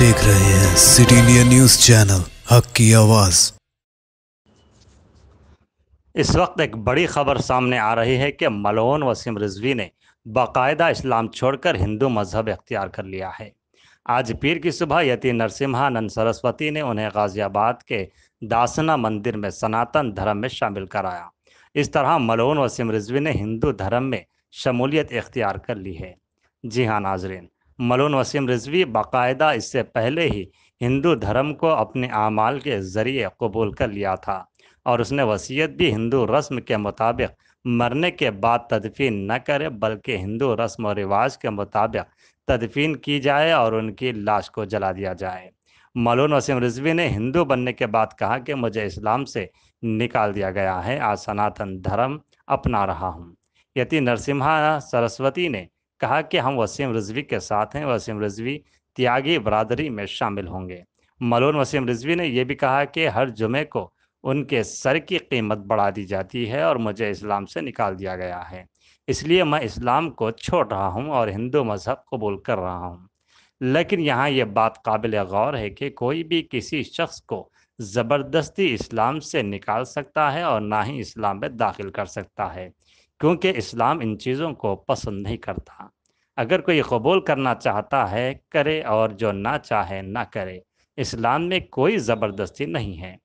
देख रहे हैं सिटी इंडिया न्यूज चैनल हक की आवाज इस वक्त एक बड़ी खबर सामने आ रही है कि मलहन वसीम रिजवी ने बाकायदा इस्लाम छोड़कर हिंदू मजहब अख्तियार कर लिया है आज पीर की सुबह यति नरसिम्हानंद सरस्वती ने उन्हें गाजियाबाद के दासना मंदिर में सनातन धर्म में शामिल कराया इस तरह मलोन वसीम रिजवी ने हिंदू धर्म में शमूलियत इख्तियार कर ली है जी हाँ नाजरीन मलोन वसीम रिजवी बाकायदा इससे पहले ही हिंदू धर्म को अपने अमाल के ज़रिए कबूल कर लिया था और उसने वसीयत भी हिंदू रस्म के मुताबिक मरने के बाद तदफीन न करे बल्कि हिंदू रस्म और रिवाज के मुताबिक तदफीन की जाए और उनकी लाश को जला दिया जाए मलोन वसीम रिजवी ने हिंदू बनने के बाद कहा कि मुझे इस्लाम से निकाल दिया गया है आज सनातन धर्म अपना रहा हूँ यति नरसिम्हा सरस्वती ने कहा कि हम वसीम रजवी के साथ हैं वसीम रजवी त्यागी बरदरी में शामिल होंगे मलोन वसीम रजवी ने यह भी कहा कि हर जुमे को उनके सर की कीमत बढ़ा दी जाती है और मुझे इस्लाम से निकाल दिया गया है इसलिए मैं इस्लाम को छोड़ रहा हूँ और हिंदू मज़हब कबूल कर रहा हूँ लेकिन यहाँ यह बात काबिल गौर है कि कोई भी किसी शख्स को ज़बरदस्ती इस्लाम से निकाल सकता है और ना ही इस्लाम में दाखिल कर सकता है क्योंकि इस्लाम इन चीज़ों को पसंद नहीं करता अगर कोई कबूल करना चाहता है करे और जो ना चाहे ना करे इस्लाम में कोई ज़बरदस्ती नहीं है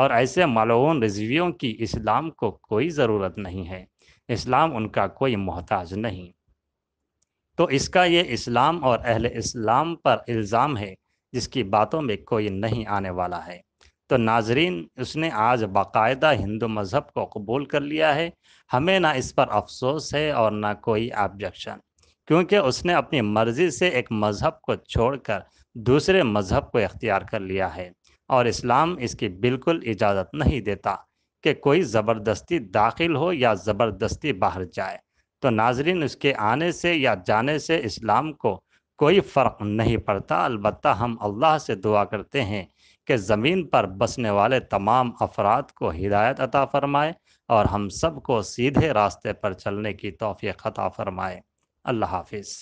और ऐसे मालूम रिजवियों की इस्लाम को कोई ज़रूरत नहीं है इस्लाम उनका कोई मोहताज नहीं तो इसका ये इस्लाम और अहल इस्लाम पर इल्ज़ाम है जिसकी बातों में कोई नहीं आने वाला है तो नाजरीन उसने आज बाकायदा हिंदू मज़हब को कबूल कर लिया है हमें ना इस पर अफसोस है और ना कोई ऑब्जेक्शन क्योंकि उसने अपनी मर्ज़ी से एक मज़हब को छोड़कर दूसरे मज़हब को इख्तियार कर लिया है और इस्लाम इसकी बिल्कुल इजाज़त नहीं देता कि कोई ज़बरदस्ती दाखिल हो या ज़बरदस्ती बाहर जाए तो नाजरीन उसके आने से या जाने से इस्लाम को कोई फ़र्क नहीं पड़ता अलबत् हम अल्लाह से दुआ करते हैं कि ज़मीन पर बसने वाले तमाम अफराद को हिदायत अता फ़रमाए और हम सब को सीधे रास्ते पर चलने की तोफ़ी अता फ़रमाए अल्लाह हाफिज़